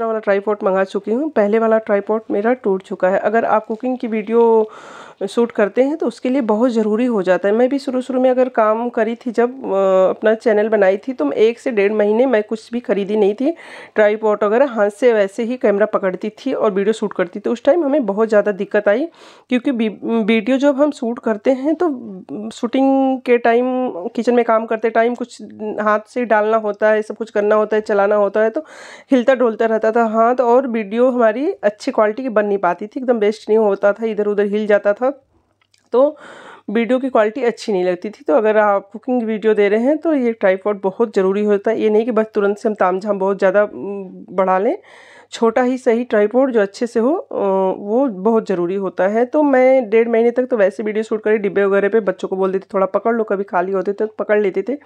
दूसरा वाला ट्राईपोर्ट मंगा चुकी हूँ पहले वाला ट्राईपोर्ट मेरा टूट चुका है अगर आप कुकिंग की वीडियो शूट करते हैं तो उसके लिए बहुत ज़रूरी हो जाता है मैं भी शुरू शुरू में अगर काम करी थी जब अपना चैनल बनाई थी तो एक से डेढ़ महीने मैं कुछ भी खरीदी नहीं थी ट्राईपोर्ट वगैरह हाथ से वैसे ही कैमरा पकड़ती थी और वीडियो शूट करती थी उस टाइम हमें बहुत ज़्यादा दिक्कत आई क्योंकि वीडियो जब हम शूट करते हैं तो शूटिंग के टाइम किचन में काम करते टाइम कुछ हाथ से डालना होता है सब कुछ करना होता है चलाना होता है तो हिलता डोलता रहता जाता था हाथ तो और वीडियो हमारी अच्छी क्वालिटी की बन नहीं पाती थी एकदम बेस्ट नहीं होता था इधर उधर हिल जाता था तो वीडियो की क्वालिटी अच्छी नहीं लगती थी तो अगर आप कुकिंग वीडियो दे रहे हैं तो ये ट्राईपॉड बहुत ज़रूरी होता है ये नहीं कि बस तुरंत से हम ताम झाम बहुत ज़्यादा बढ़ा लें छोटा ही सही ट्राईपोर्ड जो अच्छे से हो वो बहुत ज़रूरी होता है तो मैं डेढ़ महीने तक तो वैसे वीडियो शूट करी डिब्बे वगैरह पे बच्चों को बोल देते थोड़ा पकड़ लो कभी खाली होते थे तो पकड़ लेते थे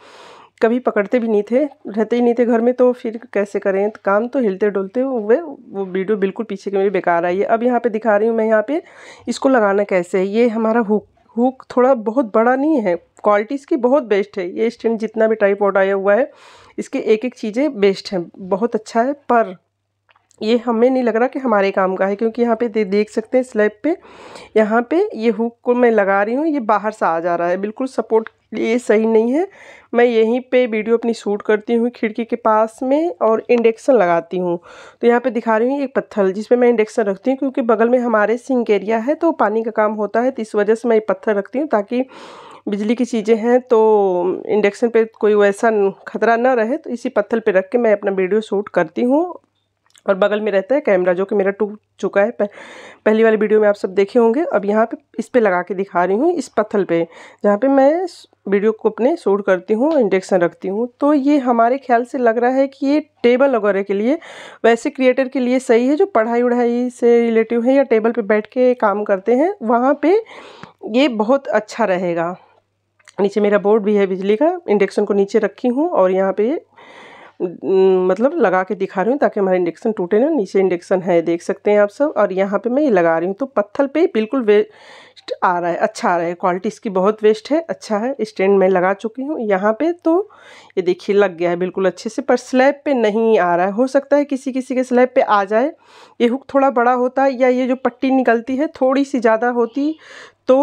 कभी पकड़ते भी नहीं थे रहते ही नहीं थे घर में तो फिर कैसे करें तो काम तो हिलते डुलते हुए वो वीडियो बिल्कुल पीछे के मेरे बेकार आई है अब यहाँ पर दिखा रही हूँ मैं यहाँ पर इसको लगाना कैसे है ये हमारा हुक हुक थोड़ा बहुत बड़ा नहीं है क्वालिटी इसकी बहुत बेस्ट है ये स्टैंड जितना भी ट्राईपोर्ड आया हुआ है इसके एक एक चीज़ें बेस्ट हैं बहुत अच्छा है पर ये हमें नहीं लग रहा कि हमारे काम का है क्योंकि यहाँ पे दे देख सकते हैं स्लैब पे यहाँ पे ये हुक को मैं लगा रही हूँ ये बाहर से आ जा रहा है बिल्कुल सपोर्ट ये सही नहीं है मैं यहीं पे वीडियो अपनी शूट करती हूँ खिड़की के पास में और इंडक्शन लगाती हूँ तो यहाँ पे दिखा रही हूँ एक पत्थर जिस पे मैं इंडक्शन रखती हूँ क्योंकि बगल में हमारे सिंक एरिया है तो पानी का काम होता है तो इस वजह से मैं ये पत्थर रखती हूँ ताकि बिजली की चीज़ें हैं तो इंडक्शन पे कोई वैसा खतरा ना रहे तो इसी पत्थर पे रख के मैं अपना वीडियो शूट करती हूँ और बगल में रहता है कैमरा जो कि मेरा टूट चुका है पहली वाली वीडियो में आप सब देखे होंगे अब यहाँ पे इस पे लगा के दिखा रही हूँ इस पत्थल पे जहाँ पे मैं वीडियो को अपने शूट करती हूँ इंडेक्शन रखती हूँ तो ये हमारे ख्याल से लग रहा है कि ये टेबल वगैरह के लिए वैसे क्रिएटर के लिए सही है जो पढ़ाई उढ़ाई से रिलेटिव है या टेबल पर बैठ के काम करते हैं वहाँ पर ये बहुत अच्छा रहेगा नीचे मेरा बोर्ड भी है बिजली का इंडक्शन को नीचे रखी हूँ और यहाँ पर मतलब लगा के दिखा रही हूँ ताकि हमारा इंडक्शन टूटे ना नीचे इंडक्शन है देख सकते हैं आप सब और यहाँ पे मैं ये लगा रही हूँ तो पत्थर पे बिल्कुल वेस्ट आ रहा है अच्छा आ रहा है क्वालिटी इसकी बहुत वेस्ट है अच्छा है स्टैंड मैं लगा चुकी हूँ यहाँ पे तो ये देखिए लग गया है बिल्कुल अच्छे से पर स्लैब पर नहीं आ रहा है हो सकता है किसी किसी के स्लैब पर आ जाए ये हुक थोड़ा बड़ा होता है या ये जो पट्टी निकलती है थोड़ी सी ज़्यादा होती तो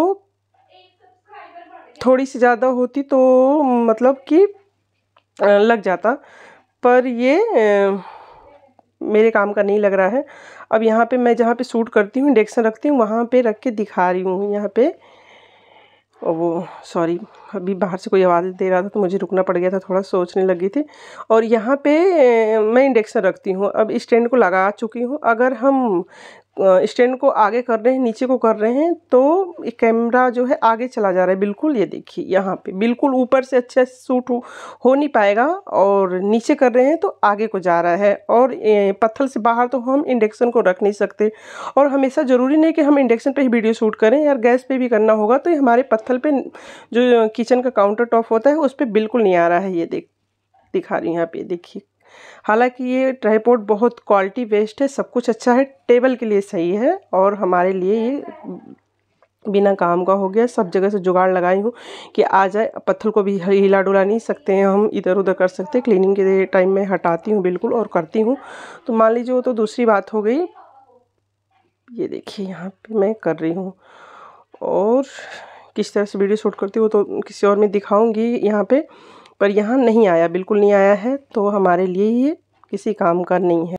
थोड़ी सी ज़्यादा होती तो मतलब कि लग जाता पर ये मेरे काम का नहीं लग रहा है अब यहाँ पे मैं जहाँ पे सूट करती हूँ इंडेक्शन रखती हूँ वहाँ पे रख के दिखा रही हूँ यहाँ पे और वो सॉरी अभी बाहर से कोई आवाज़ दे रहा था तो मुझे रुकना पड़ गया था थोड़ा सोचने लगी थी और यहाँ पे मैं इंडेक्शन रखती हूँ अब स्टैंड को लगा चुकी हूँ अगर हम स्टैंड को आगे कर रहे हैं नीचे को कर रहे हैं तो कैमरा जो है आगे चला जा रहा है बिल्कुल ये देखिए यहाँ पे बिल्कुल ऊपर से अच्छा सूट हो, हो नहीं पाएगा और नीचे कर रहे हैं तो आगे को जा रहा है और पत्थर से बाहर तो हम इंडक्शन को रख नहीं सकते और हमेशा ज़रूरी नहीं कि हम इंडक्शन पर ही वीडियो शूट करें यार गैस पर भी करना होगा तो हमारे पत्थर पर जो किचन का काउंटर टॉप होता है उस पर बिल्कुल नहीं आ रहा है ये देख दिखा रही यहाँ पे देखिए हालांकि ये ट्राईपोर्ट बहुत क्वालिटी बेस्ड है सब कुछ अच्छा है टेबल के लिए सही है और हमारे लिए ये बिना काम का हो गया सब जगह से जुगाड़ लगाई हूँ कि आ जाए पत्थर को भी हिला डुला नहीं सकते हैं हम इधर उधर कर सकते क्लीनिंग के टाइम में हटाती हूँ बिल्कुल और करती हूँ तो मान लीजिए वो तो दूसरी बात हो गई ये देखिए यहाँ पे मैं कर रही हूँ और किस तरह से वीडियो शूट करती हूँ तो किसी और में दिखाऊँगी यहाँ पे पर यहाँ नहीं आया बिल्कुल नहीं आया है तो हमारे लिए ये किसी काम का नहीं है